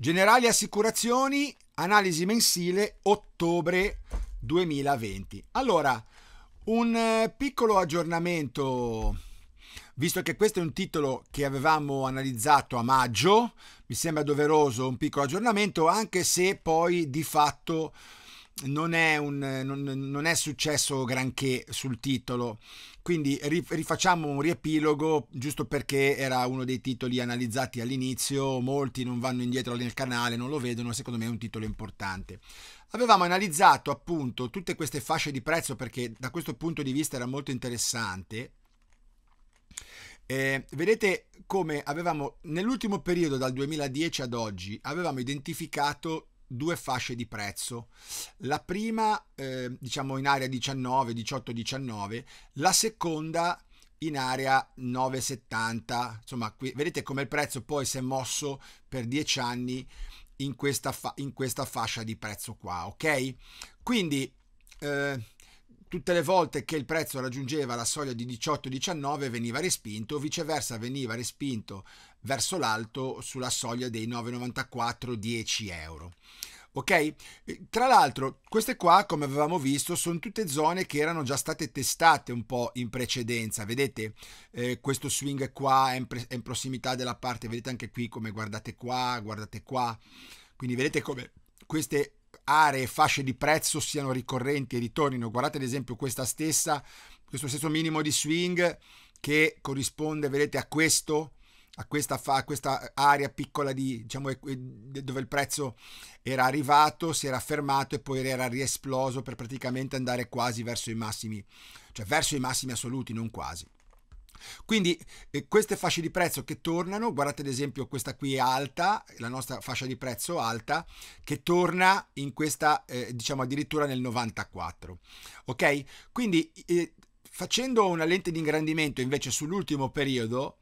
Generali Assicurazioni, analisi mensile ottobre 2020. Allora, un eh, piccolo aggiornamento, visto che questo è un titolo che avevamo analizzato a maggio, mi sembra doveroso un piccolo aggiornamento, anche se poi di fatto non è, un, non, non è, successo granché sul titolo, quindi rifacciamo un riepilogo giusto perché era uno dei titoli analizzati all'inizio, molti non vanno indietro nel canale, non lo vedono, secondo me è un titolo importante. Avevamo analizzato appunto tutte queste fasce di prezzo perché da questo punto di vista era molto interessante. Eh, vedete come avevamo nell'ultimo periodo dal 2010 ad oggi avevamo identificato due fasce di prezzo. La prima, eh, diciamo in area 19, 18, 19, la seconda in area 9,70. Insomma, qui, vedete come il prezzo poi si è mosso per 10 anni in questa, fa, in questa fascia di prezzo qua, ok? Quindi eh, tutte le volte che il prezzo raggiungeva la soglia di 18-19 veniva respinto viceversa veniva respinto verso l'alto sulla soglia dei 9,94-10 euro. Ok? Tra l'altro, queste qua, come avevamo visto, sono tutte zone che erano già state testate un po' in precedenza. Vedete, eh, questo swing qua è in, è in prossimità della parte, vedete anche qui come guardate qua, guardate qua. Quindi vedete come queste aree e fasce di prezzo siano ricorrenti e ritornino. Guardate ad esempio questa stessa, questo stesso minimo di swing che corrisponde, vedete, a questo, a questa, fa, a questa area piccola di, diciamo, dove il prezzo era arrivato, si era fermato e poi era riesploso per praticamente andare quasi verso i massimi, cioè verso i massimi assoluti, non quasi. Quindi eh, queste fasce di prezzo che tornano, guardate ad esempio questa qui è alta, la nostra fascia di prezzo alta, che torna in questa, eh, diciamo addirittura nel 94. Ok? Quindi eh, facendo una lente di ingrandimento invece sull'ultimo periodo,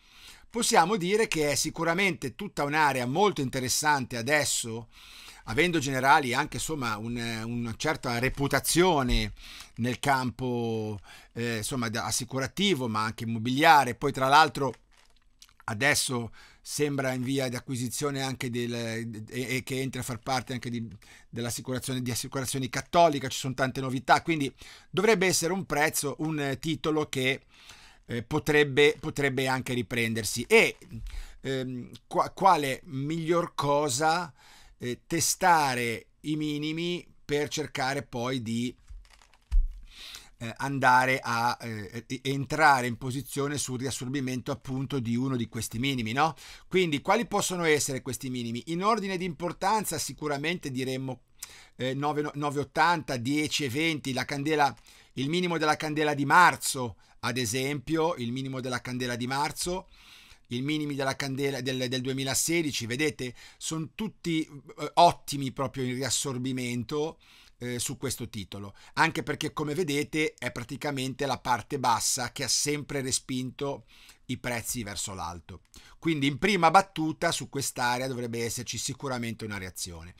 possiamo dire che è sicuramente tutta un'area molto interessante adesso avendo generali anche insomma, un, una certa reputazione nel campo eh, insomma, assicurativo ma anche immobiliare, poi tra l'altro adesso sembra in via di acquisizione anche del, e, e, che entra a far parte anche di, dell'assicurazione di assicurazioni cattolica, ci sono tante novità, quindi dovrebbe essere un prezzo, un titolo che eh, potrebbe, potrebbe anche riprendersi e ehm, qua, quale miglior cosa eh, testare i minimi per cercare poi di eh, andare a eh, entrare in posizione sul riassorbimento appunto di uno di questi minimi, no? Quindi quali possono essere questi minimi? In ordine di importanza sicuramente diremmo eh, 9,80, 10,20, la candela, il minimo della candela di marzo, ad esempio, il minimo della candela di marzo, i minimi della candela del, del 2016, vedete, sono tutti eh, ottimi proprio in riassorbimento eh, su questo titolo, anche perché come vedete è praticamente la parte bassa che ha sempre respinto i prezzi verso l'alto. Quindi in prima battuta su quest'area dovrebbe esserci sicuramente una reazione.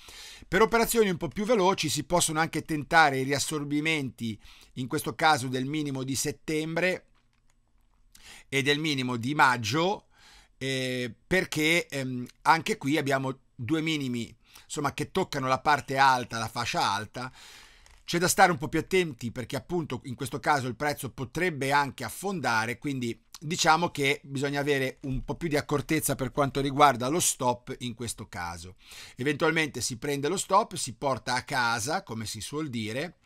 Per operazioni un po' più veloci si possono anche tentare i riassorbimenti, in questo caso del minimo di settembre e del minimo di maggio, eh, perché ehm, anche qui abbiamo due minimi insomma, che toccano la parte alta, la fascia alta. C'è da stare un po' più attenti perché appunto in questo caso il prezzo potrebbe anche affondare, quindi diciamo che bisogna avere un po' più di accortezza per quanto riguarda lo stop in questo caso. Eventualmente si prende lo stop, si porta a casa, come si suol dire,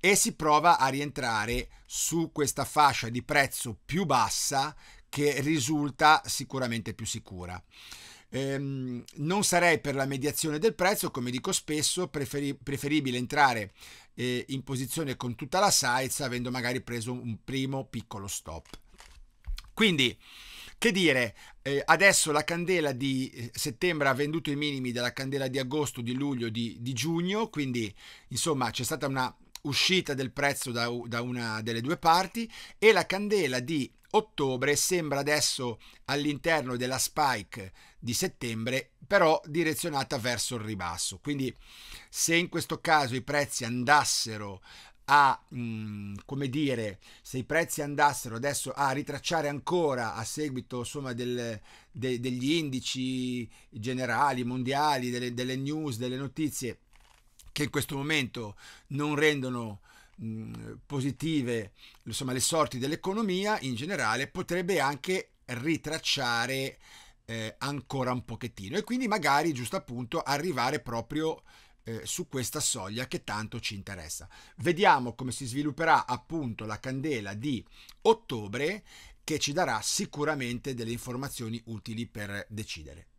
e si prova a rientrare su questa fascia di prezzo più bassa che risulta sicuramente più sicura. Ehm, non sarei per la mediazione del prezzo, come dico spesso, preferi- preferibile entrare eh, in posizione con tutta la size avendo magari preso un primo piccolo stop. Quindi, che dire, eh, adesso la candela di eh, settembre ha venduto i minimi della candela di agosto, di luglio, di, di giugno, quindi insomma c'è stata una uscita del prezzo da, da una delle due parti e la candela di ottobre sembra adesso all'interno della spike di settembre, però direzionata verso il ribasso. Quindi se in questo caso i prezzi andassero a, mh, mm, come dire, se i prezzi andassero adesso a ritracciare ancora a seguito insomma, del, de, degli indici generali, mondiali, delle, delle news, delle notizie, che in questo momento non rendono mm, positive insomma, le sorti dell'economia in generale, potrebbe anche ritracciare eh, ancora un pochettino e quindi magari giusto appunto arrivare proprio eh, su questa soglia che tanto ci interessa. Vediamo come si svilupperà appunto la candela di ottobre che ci darà sicuramente delle informazioni utili per decidere.